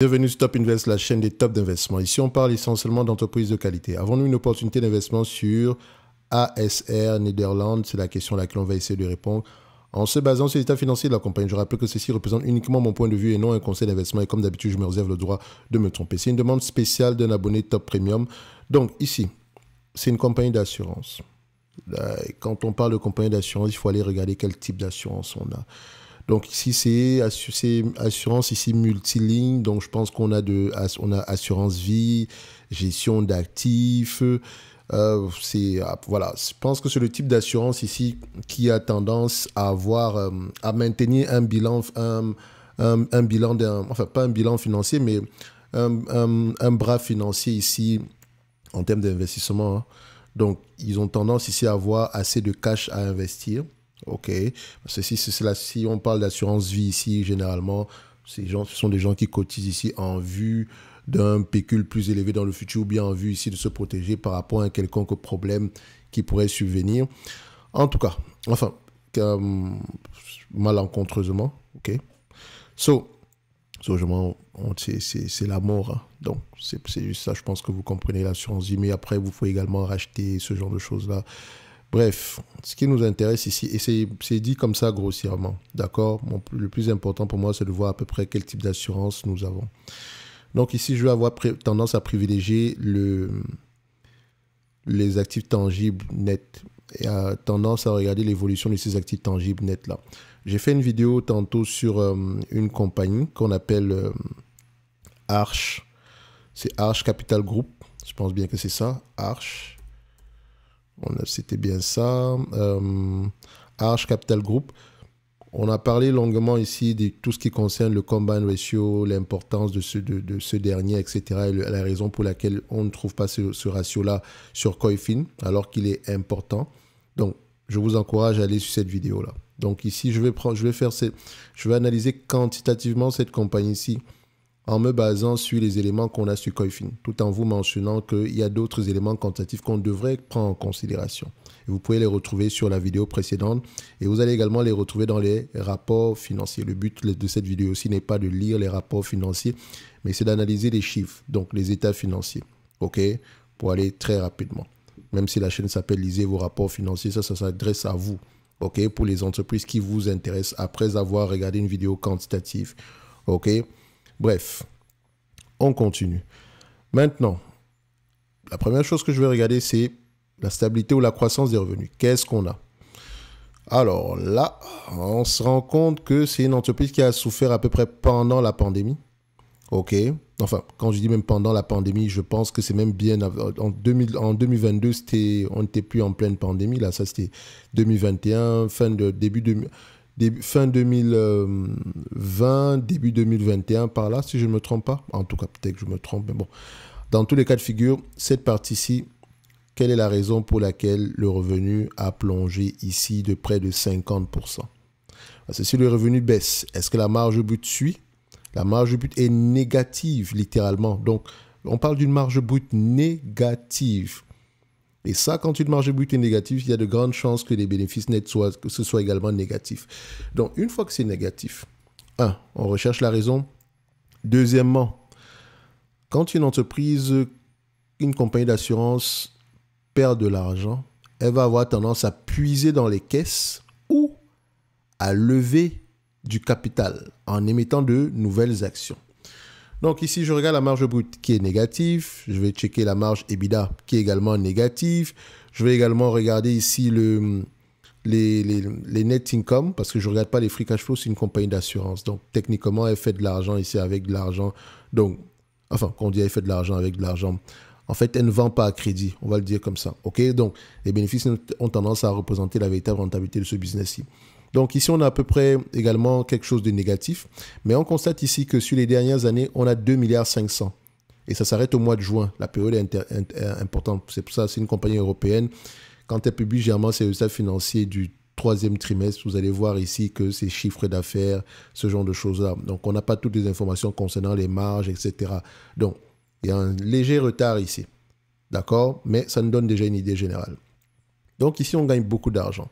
Bienvenue Stop Invest, la chaîne des tops d'investissement. Ici, on parle essentiellement d'entreprises de qualité. Avons-nous une opportunité d'investissement sur ASR Netherlands C'est la question à laquelle on va essayer de répondre en se basant sur l'état financier de la compagnie. Je rappelle que ceci représente uniquement mon point de vue et non un conseil d'investissement. Et comme d'habitude, je me réserve le droit de me tromper. C'est une demande spéciale d'un abonné top premium. Donc ici, c'est une compagnie d'assurance. Euh, quand on parle de compagnie d'assurance, il faut aller regarder quel type d'assurance on a. Donc ici c'est assurance ici multiligne, donc je pense qu'on a de on a assurance vie, gestion d'actifs. Euh, c'est ah, voilà, je pense que c'est le type d'assurance ici qui a tendance à avoir euh, à maintenir un bilan un, bilan enfin pas un bilan financier mais un, bras financier ici en termes d'investissement. Hein. Donc ils ont tendance ici à avoir assez de cash à investir. Ok. si, si on parle d'assurance vie ici, généralement, ces gens, ce sont des gens qui cotisent ici en vue d'un pécule plus élevé dans le futur ou bien en vue ici de se protéger par rapport à un quelconque problème qui pourrait subvenir. En tout cas, enfin, malencontreusement, ok. So, so c'est la mort. Hein. Donc, c'est juste ça, je pense que vous comprenez l'assurance vie, mais après, vous pouvez également racheter ce genre de choses-là. Bref, ce qui nous intéresse ici, et c'est dit comme ça grossièrement, d'accord Le plus important pour moi, c'est de voir à peu près quel type d'assurance nous avons. Donc ici, je vais avoir tendance à privilégier les actifs tangibles nets et à tendance à regarder l'évolution de ces actifs tangibles nets là. J'ai fait une vidéo tantôt sur euh, une compagnie qu'on appelle euh, Arch. C'est Arch Capital Group. Je pense bien que c'est ça, Arch. C'était bien ça. Euh, Arch Capital Group. On a parlé longuement ici de tout ce qui concerne le combine ratio, l'importance de ce, dernier, etc. Et la raison pour laquelle on ne trouve pas ce, ratio-là sur Coifin, alors qu'il est important. Donc, je vous encourage à aller sur cette vidéo-là. Donc ici, je vais, je vais, faire je vais analyser quantitativement cette compagnie-ci en me basant sur les éléments qu'on a sur Coifin, tout en vous mentionnant qu'il y a d'autres éléments quantitatifs qu'on devrait prendre en considération. vous pouvez les retrouver sur la vidéo précédente et vous allez également les retrouver dans les rapports financiers. Le but de cette vidéo aussi n'est pas de lire les rapports financiers, mais c'est d'analyser les chiffres, donc les états financiers, ok, pour aller très rapidement. Même si la chaîne s'appelle Lisez vos rapports financiers, ça, ça s'adresse à vous. OK, pour les entreprises qui vous intéressent après avoir regardé une vidéo quantitative. OK, Bref, on continue. Maintenant, la première chose que je vais regarder, c'est la stabilité ou la croissance des revenus. Qu'est-ce qu'on a Alors là, on se rend compte que c'est une entreprise qui a souffert à peu près pendant la pandémie. OK Enfin, quand je dis même pendant la pandémie, je pense que c'est même bien... En, 2000, en 2022, on n'était plus en pleine pandémie. Là, ça, c'était 2021, fin de... Début de, fin 2020, euh, début 2021, par là, si je ne me trompe pas. En tout cas, peut-être que je me trompe, mais bon. Dans tous les cas de figure, cette partie-ci, quelle est la raison pour laquelle le revenu a plongé ici de près de 50% Parce que si le revenu baisse, est-ce que la marge brute suit La marge brute est négative, littéralement. Donc, on parle d'une marge brute négative. Et ça, quand une marge brute est négative, il y a de grandes chances que les bénéfices nets soient, que ce soit également négatif. Donc, une fois que c'est négatif, un, on recherche la raison. Deuxièmement, quand une entreprise, une compagnie d'assurance perd de l'argent, elle va avoir tendance à puiser dans les caisses ou à lever du capital en émettant de nouvelles actions. Donc ici, je regarde la marge brute qui est négative. Je vais checker la marge EBITDA qui est également négative. Je vais également regarder ici le, les, net income parce que je ne regarde pas les free cash flow, c'est une compagnie d'assurance. Donc techniquement, elle fait de l'argent ici avec de l'argent. Donc, enfin, quand on dit elle fait de l'argent avec de l'argent, en fait, elle ne vend pas à crédit, on va le dire comme ça. ok Donc, les bénéfices ont tendance à représenter la véritable rentabilité de ce business-ci. Donc ici, on a à peu près également quelque chose de négatif. Mais on constate ici que sur les dernières années, on a 2,5 milliards et ça s'arrête au mois de juin. La période est, euh, importante. C'est pour ça, c'est une compagnie européenne. Quand elle publie généralement ses résultats financiers du troisième trimestre, vous allez voir ici que ces chiffres d'affaires, ce genre de choses-là. Donc, on n'a pas toutes les informations concernant les marges, etc. Donc, il y a un léger retard ici. D'accord Mais ça nous donne déjà une idée générale. Donc, ici, on gagne beaucoup d'argent.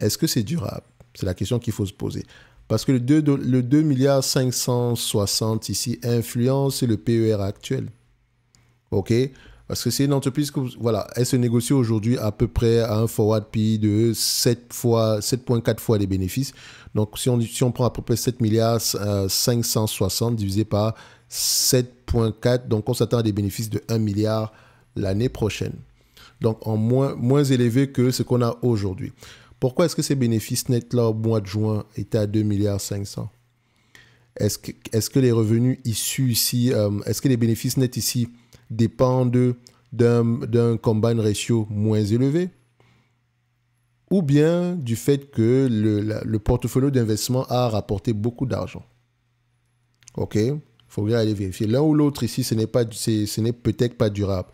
Est-ce que c'est durable C'est la question qu'il faut se poser. Parce que le 2, le 2 milliards 560 ici influence le PER actuel. OK Parce que c'est une entreprise que, voilà, elle se négocie aujourd'hui à peu près à un forward PI de 7 fois, 7.4 fois les bénéfices. Donc, si on, si on prend à peu près 7 milliards 560 euh, divisé par 7.4, donc on s'attend à des bénéfices de 1 milliard l'année prochaine. Donc, en moins, moins élevé que ce qu'on a aujourd'hui. Pourquoi est-ce que ces bénéfices nets-là au mois de juin étaient à 2,5 milliards Est-ce que, les revenus issus ici, euh, est-ce que les bénéfices nets ici dépendent d'un combine ratio moins élevé ou bien du fait que le, portefeuille le d'investissement a rapporté beaucoup d'argent. OK Il bien aller vérifier. L'un ou l'autre ici, ce n'est peut-être pas durable.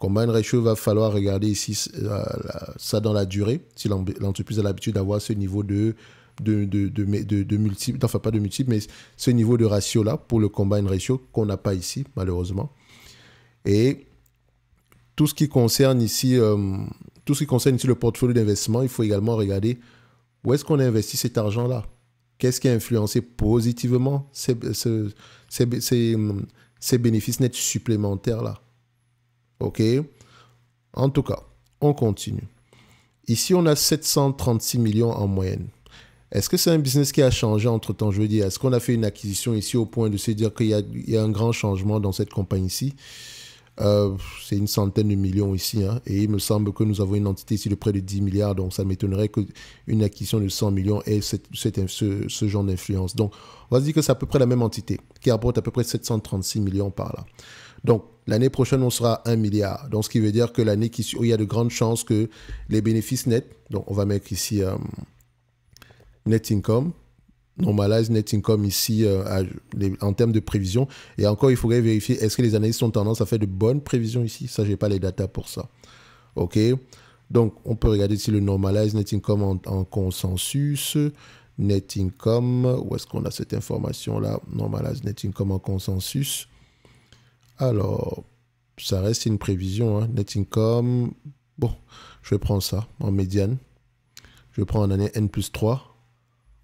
Combine Ratio, va falloir regarder ici euh, ça dans la durée, si l'entreprise a l'habitude d'avoir ce niveau de de, de, enfin pas de multiples, mais ce niveau de ratio-là pour le combine ratio qu'on n'a pas ici, malheureusement. Et tout ce qui concerne ici, euh, tout ce qui concerne ici le portfolio d'investissement, il faut également regarder où est-ce qu'on a investi cet argent-là. Qu'est-ce qui a influencé positivement ces, ces bénéfices nets supplémentaires-là OK En tout cas, on continue. Ici, on a 736 millions en moyenne. Est-ce que c'est un business qui a changé entre-temps Je veux dire, est-ce qu'on a fait une acquisition ici au point de se dire qu'il y, a un grand changement dans cette compagnie ici euh, C'est une centaine de millions ici. Hein, et il me semble que nous avons une entité ici de près de 10 milliards. Donc, ça m'étonnerait qu'une acquisition de 100 millions ait ce, ce genre d'influence. Donc, on va se dire que c'est à peu près la même entité qui apporte à peu près 736 millions par là. Donc, l'année prochaine, on sera à 1 milliard. Donc, ce qui veut dire que l'année qui suit, il y a de grandes chances que les bénéfices nets, donc on va mettre ici euh, net income, Normalize net income ici euh, en termes de prévision. Et encore, il faudrait vérifier est-ce que les analystes ont tendance à faire de bonnes prévisions ici Ça, je n'ai pas les datas pour ça. OK Donc, on peut regarder si le normalize net income en, en consensus. Net income, où est-ce qu'on a cette information-là Normalize net income en consensus. Alors, ça reste une prévision. Hein. Net income, bon, je vais prendre ça en médiane. Je prends en année N plus 3.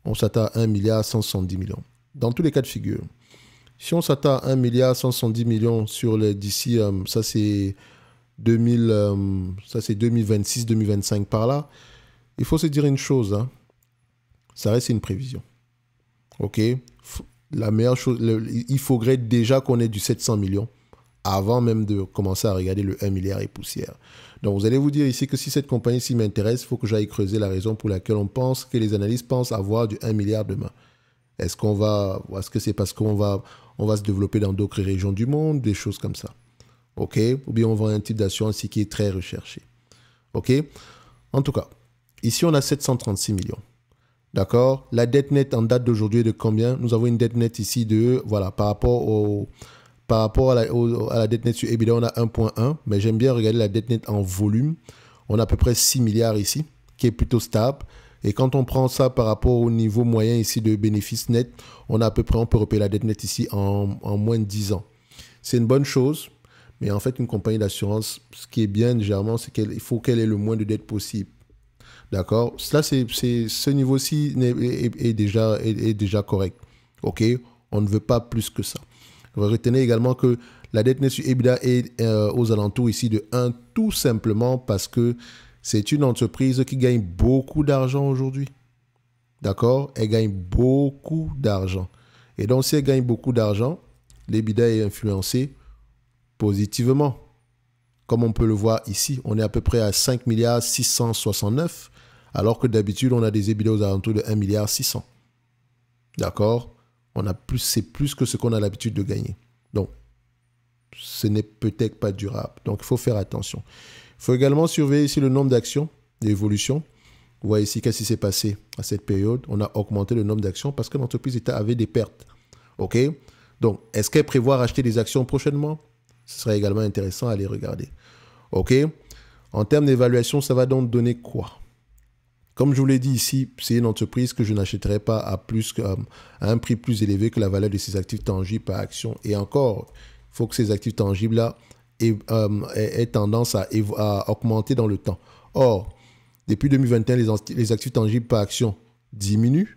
On s'attend à 1 milliard 170 millions. Dans tous les cas de figure. Si on s'attend à 1 milliard 170 millions sur les d'ici, euh, ça c'est 2026, 2025 euh, par là. Il faut se dire une chose, hein. ça reste une prévision. Ok, la meilleure chose, il faudrait déjà qu'on ait du 700 millions avant même de commencer à regarder le 1 milliard et poussière. Donc vous allez vous dire ici que si cette compagnie s'y m'intéresse, il faut que j'aille creuser la raison pour laquelle on pense que les analystes pensent avoir du 1 milliard demain. Est-ce qu'on va, est-ce que c'est parce qu'on va, on va se développer dans d'autres régions du monde, des choses comme ça, ok Ou bien on vend un type d'assurance qui est très recherché, ok En tout cas, ici on a 736 millions. D'accord La dette nette en date d'aujourd'hui est de combien Nous avons une dette nette ici de, voilà, par rapport au, par rapport à la, dette nette sur EBITDA, on a 1.1, mais j'aime bien regarder la dette nette en volume. On a à peu près 6 milliards ici, qui est plutôt stable. Et quand on prend ça par rapport au niveau moyen ici de bénéfice net, on a à peu près, on peut repérer la dette nette ici en, moins de 10 ans. C'est une bonne chose, mais en fait, une compagnie d'assurance, ce qui est bien, généralement, c'est qu'il faut qu'elle ait le moins de dettes possible. D'accord Cela, c'est ce niveau-ci est, déjà, est déjà correct. OK On ne veut pas plus que ça. Retenez également que la dette nette sur EBITDA est euh, aux alentours ici de 1, tout simplement parce que c'est une entreprise qui gagne beaucoup d'argent aujourd'hui. D'accord Elle gagne beaucoup d'argent. Et donc, si elle gagne beaucoup d'argent, l'EBIDA est influencé positivement. Comme on peut le voir ici, on est à peu près à 5 milliards 669, alors que d'habitude, on a des EBITDA aux alentours de 1 milliard 600. D'accord on a plus, c'est plus que ce qu'on a l'habitude de gagner. Donc, ce n'est peut-être pas durable. Donc, il faut faire attention. Il faut également surveiller ici le nombre d'actions, d'évolution. Vous voyez ici qu'est-ce qui s'est passé à cette période. On a augmenté le nombre d'actions parce que l'entreprise avait des pertes. OK Donc, est-ce qu'elle prévoit racheter des actions prochainement Ce serait également intéressant à aller regarder. OK En termes d'évaluation, ça va donc donner quoi comme je vous l'ai dit ici, c'est une entreprise que je n'achèterai pas à, plus, euh, un prix plus élevé que la valeur de ses actifs tangibles par action. Et encore, il faut que ces actifs tangibles-là euh, aient, tendance à, augmenter dans le temps. Or, depuis 2021, les, les actifs tangibles par action diminuent.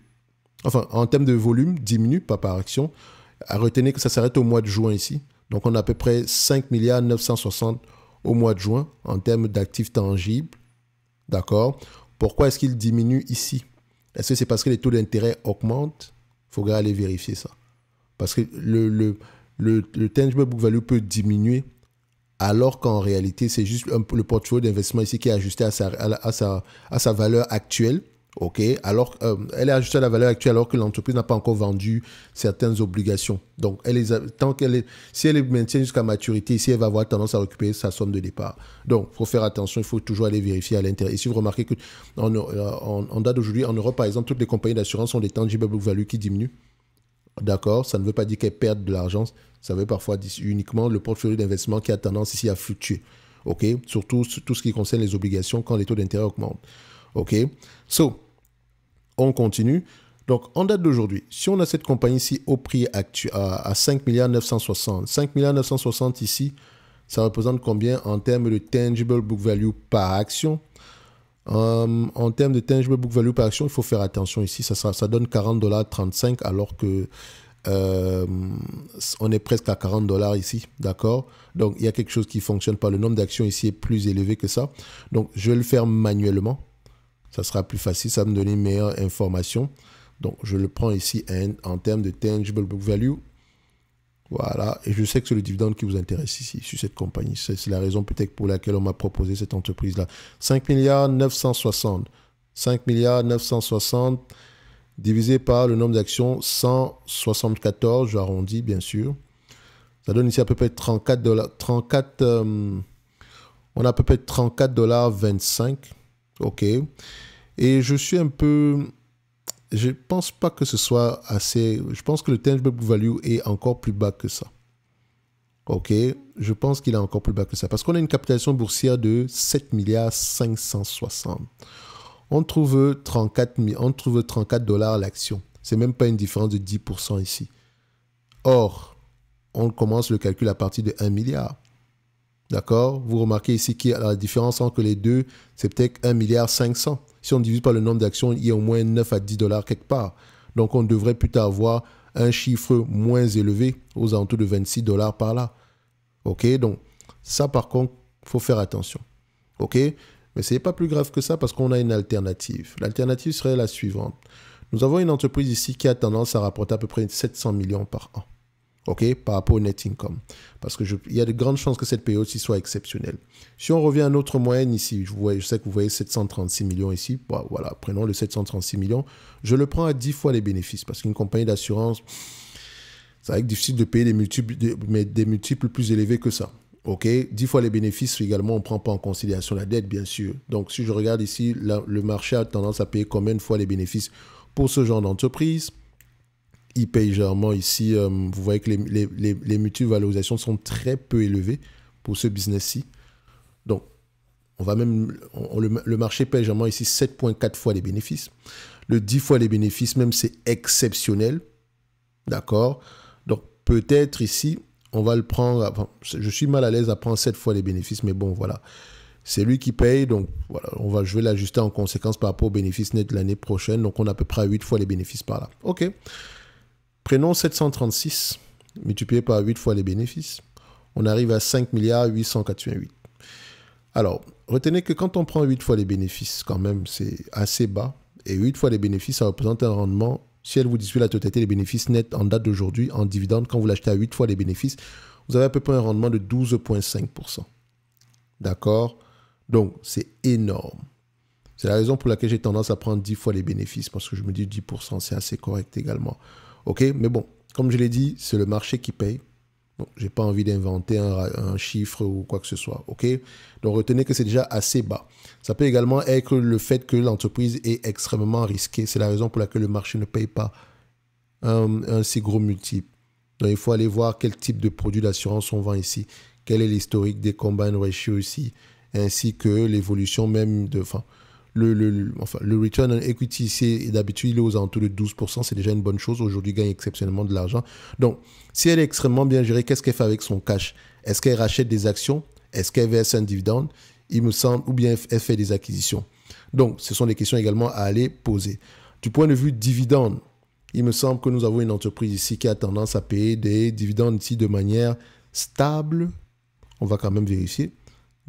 Enfin, en termes de volume, diminuent, pas par action. À retenir que ça s'arrête au mois de juin ici. Donc, on a à peu près 5 milliards 960 au mois de juin en termes d'actifs tangibles. D'accord pourquoi est-ce qu'il diminue ici Est-ce que c'est parce que les taux d'intérêt augmentent Il faudrait aller vérifier ça. Parce que le, le, le, tangible book value peut diminuer alors qu'en réalité, c'est juste le portefeuille d'investissement ici qui est ajusté à sa, à sa valeur actuelle ok alors euh, elle est ajustée à la valeur actuelle alors que l'entreprise n'a pas encore vendu certaines obligations donc elle tant qu'elle si elle les maintient jusqu'à maturité ici, elle va avoir tendance à récupérer sa somme de départ donc faut faire attention il faut toujours aller vérifier à l'intérieur et si vous remarquez que euh, date d'aujourd'hui en Europe par exemple toutes les compagnies d'assurance ont des tangible value qui diminuent D'accord, ça ne veut pas dire qu'elles perdent de l'argent, ça veut parfois uniquement le portefeuille d'investissement qui a tendance ici à fluctuer. OK Surtout tout ce qui concerne les obligations quand les taux d'intérêt augmentent. OK So, on continue. Donc, en date d'aujourd'hui, si on a cette compagnie ici au prix actuel à, 5960, 5 milliards ici, ça représente combien en termes de tangible book value par action euh, En termes de tangible book value par action, il faut faire attention ici. Ça, ça, donne 40 dollars 35 alors que euh, on est presque à 40 dollars ici, d'accord Donc, il y a quelque chose qui fonctionne pas. Le nombre d'actions ici est plus élevé que ça. Donc, je vais le faire manuellement. Ça sera plus facile, ça va me donner meilleure information. Donc, je le prends ici hein, en termes de tangible book value. Voilà, et je sais que c'est le dividende qui vous intéresse ici, sur cette compagnie. C'est la raison peut-être pour laquelle on m'a proposé cette entreprise-là. 5 milliards 960. 5 milliards 960 divisé par le nombre d'actions 174, j'arrondis bien sûr. Ça donne ici à peu près 34 dollars. 34, on a à peu près 34 dollars 25. OK. Et je suis un peu... Je pense pas que ce soit assez... Je pense que le tangible value est encore plus bas que ça. OK. Je pense qu'il est encore plus bas que ça. Parce qu'on a une capitalisation boursière de 7 milliards 560. On trouve 34, on trouve 34 dollars l'action. C'est même pas une différence de 10% ici. Or, on commence le calcul à partir de 1 milliard. D'accord Vous remarquez ici qu'il y a la différence entre les deux, c'est peut-être 1 milliard Si on divise par le nombre d'actions, il y a au moins 9 à 10 dollars quelque part. Donc on devrait plutôt avoir un chiffre moins élevé, aux alentours de 26 dollars par là. OK Donc ça par contre, faut faire attention. OK Mais ce n'est pas plus grave que ça parce qu'on a une alternative. L'alternative serait la suivante. Nous avons une entreprise ici qui a tendance à rapporter à peu près 700 millions par an. OK, par rapport au net income. Parce qu'il y a de grandes chances que cette période aussi soit exceptionnelle. Si on revient à notre moyenne ici, je, vois, je sais que vous voyez 736 millions ici. voilà, prenons le 736 millions. Je le prends à 10 fois les bénéfices parce qu'une compagnie d'assurance, c'est va que difficile de payer des multiples, plus élevés que ça. OK 10 fois les bénéfices, également, on ne prend pas en considération la dette, bien sûr. Donc, si je regarde ici, le marché a tendance à payer combien de fois les bénéfices pour ce genre d'entreprise il paye généralement ici. Euh, vous voyez que les, les, les, valorisations sont très peu élevées pour ce business-ci. Donc, on va même, le, marché paye généralement ici 7,4 fois les bénéfices. Le 10 fois les bénéfices, même, c'est exceptionnel. D'accord Donc, peut-être ici, on va le prendre. je suis mal à l'aise à prendre 7 fois les bénéfices, mais bon, voilà. C'est lui qui paye, donc voilà, on va, je vais l'ajuster en conséquence par rapport aux bénéfices nets de l'année prochaine. Donc, on a à peu près 8 fois les bénéfices par là. OK Prenons 736, multiplié par 8 fois les bénéfices. On arrive à 5 milliards 888. Alors, retenez que quand on prend 8 fois les bénéfices, quand même, c'est assez bas. Et 8 fois les bénéfices, ça représente un rendement, si elle vous distribue la totalité des bénéfices nets en date d'aujourd'hui, en dividende, quand vous l'achetez à 8 fois les bénéfices, vous avez à peu près un rendement de 12,5%. D'accord Donc, c'est énorme. C'est la raison pour laquelle j'ai tendance à prendre 10 fois les bénéfices, parce que je me dis 10%, c'est assez correct également. Ok, mais bon, comme je l'ai dit, c'est le marché qui paye. Bon, je n'ai pas envie d'inventer un, chiffre ou quoi que ce soit. ok Donc retenez que c'est déjà assez bas. Ça peut également être le fait que l'entreprise est extrêmement risquée. C'est la raison pour laquelle le marché ne paye pas un, si gros multiple. Donc il faut aller voir quel type de produit d'assurance on vend ici, quel est l'historique des combined ratios ici, ainsi que l'évolution même de le, le, return on equity, c'est d'habitude, il est aux alentours de 12%, c'est déjà une bonne chose. Aujourd'hui, gagne exceptionnellement de l'argent. Donc, si elle est extrêmement bien gérée, qu'est-ce qu'elle fait avec son cash Est-ce qu'elle rachète des actions Est-ce qu'elle verse un dividende Il me semble, ou bien elle fait des acquisitions. Donc, ce sont des questions également à aller poser. Du point de vue dividende, il me semble que nous avons une entreprise ici qui a tendance à payer des dividendes ici de manière stable. On va quand même vérifier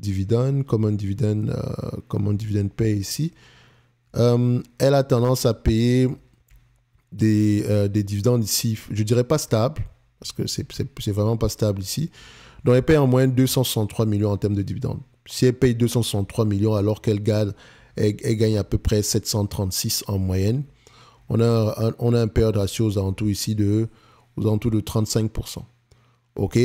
dividende, common dividende euh, common dividend pay ici, euh, elle a tendance à payer des, euh, dividendes ici, je dirais pas stable, parce que c'est vraiment pas stable ici. Donc elle paye en moyenne 263 millions en termes de dividendes. Si elle paye 263 millions alors qu'elle gagne, gagne à peu près 736 en moyenne, on a un, on a un ratio aux alentours ici de, aux alentours de 35%. OK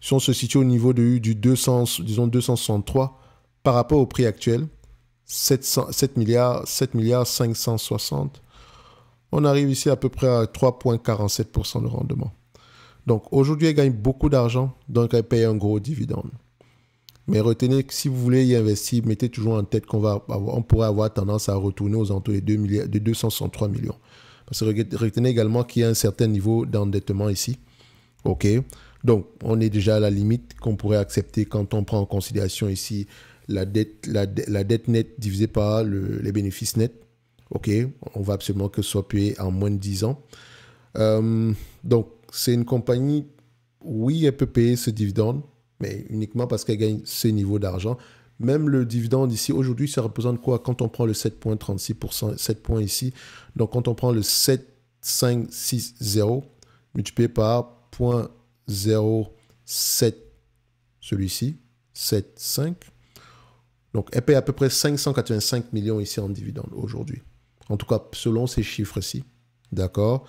si on se situe au niveau de, du 200, disons 263 par rapport au prix actuel, 700, 7 milliards, 7 milliards 560, on arrive ici à peu près à 3,47% de rendement. Donc aujourd'hui, elle gagne beaucoup d'argent, donc elle paye un gros dividende. Mais retenez que si vous voulez y investir, mettez toujours en tête qu'on va on pourrait avoir tendance à retourner aux entours 2 de 263 millions. Parce que retenez également qu'il y a un certain niveau d'endettement ici. OK Donc, on est déjà à la limite qu'on pourrait accepter quand on prend en considération ici la dette, la, dette nette divisée par les bénéfices nets. OK On va absolument que ce soit payé en moins de 10 ans. Euh, donc, c'est une compagnie, oui, elle peut payer ce dividende, mais uniquement parce qu'elle gagne ce niveau d'argent. Même le dividende ici, aujourd'hui, ça représente quoi Quand on prend le 7,36%, 7 points ici, donc quand on prend le 7,560 multiplié par 0.07, celui-ci, 7,5. Donc, elle paye à peu près 585 millions ici en dividendes aujourd'hui. En tout cas, selon ces chiffres-ci. D'accord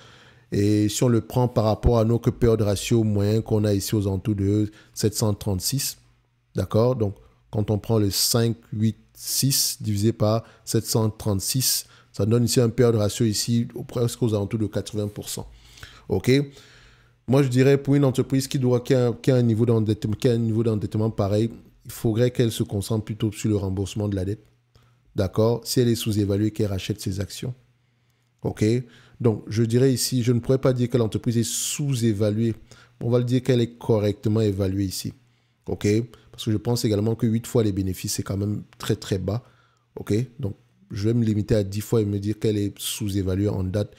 Et si on le prend par rapport à nos que de ratio moyen qu'on a ici aux alentours de 736, d'accord Donc, quand on prend le 5, 8, 6 divisé par 736, ça donne ici un de ratio ici presque aux alentours de 80%. OK moi, je dirais pour une entreprise qui, a, un niveau d'endettement, pareil, il faudrait qu'elle se concentre plutôt sur le remboursement de la dette. D'accord Si elle est sous-évaluée, qu'elle rachète ses actions. OK Donc, je dirais ici, je ne pourrais pas dire que l'entreprise est sous-évaluée. On va le dire qu'elle est correctement évaluée ici. OK Parce que je pense également que 8 fois les bénéfices, c'est quand même très, très bas. OK Donc, je vais me limiter à 10 fois et me dire qu'elle est sous-évaluée en date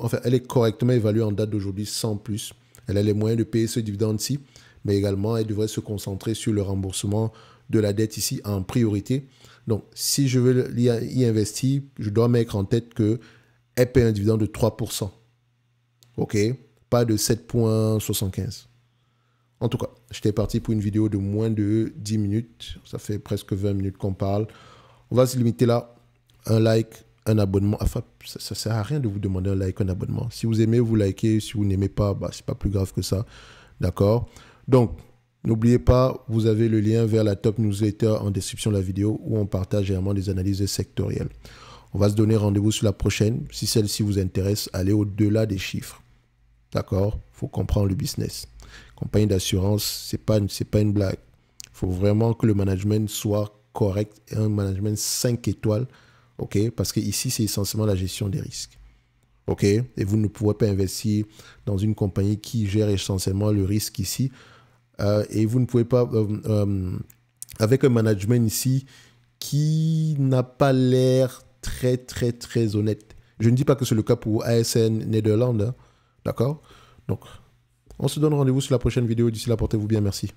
enfin, elle est correctement évaluée en date d'aujourd'hui sans plus. Elle a les moyens de payer ce dividende-ci, mais également, elle devrait se concentrer sur le remboursement de la dette ici en priorité. Donc, si je veux y investir, je dois mettre en tête que elle un dividende de 3%. OK Pas de 7,75. En tout cas, j'étais parti pour une vidéo de moins de 10 minutes. Ça fait presque 20 minutes qu'on parle. On va se limiter là. Un like, un abonnement enfin, ça, ne sert à rien de vous demander un like, un abonnement. Si vous aimez, vous likez. Si vous n'aimez pas, bah, c'est pas plus grave que ça. D'accord Donc, n'oubliez pas, vous avez le lien vers la top newsletter en description de la vidéo où on partage généralement des analyses sectorielles. On va se donner rendez-vous sur la prochaine. Si celle-ci vous intéresse, allez au-delà des chiffres. D'accord faut comprendre le business. Compagnie d'assurance, ce n'est pas, pas une blague. Il faut vraiment que le management soit correct et un management 5 étoiles OK Parce que ici, c'est essentiellement la gestion des risques. OK Et vous ne pouvez pas investir dans une compagnie qui gère essentiellement le risque ici. Euh, et vous ne pouvez pas... Euh, euh, avec un management ici qui n'a pas l'air très, très, très honnête. Je ne dis pas que c'est le cas pour ASN Netherlands. Hein. D'accord Donc, on se donne rendez-vous sur la prochaine vidéo. D'ici là, portez-vous bien. Merci.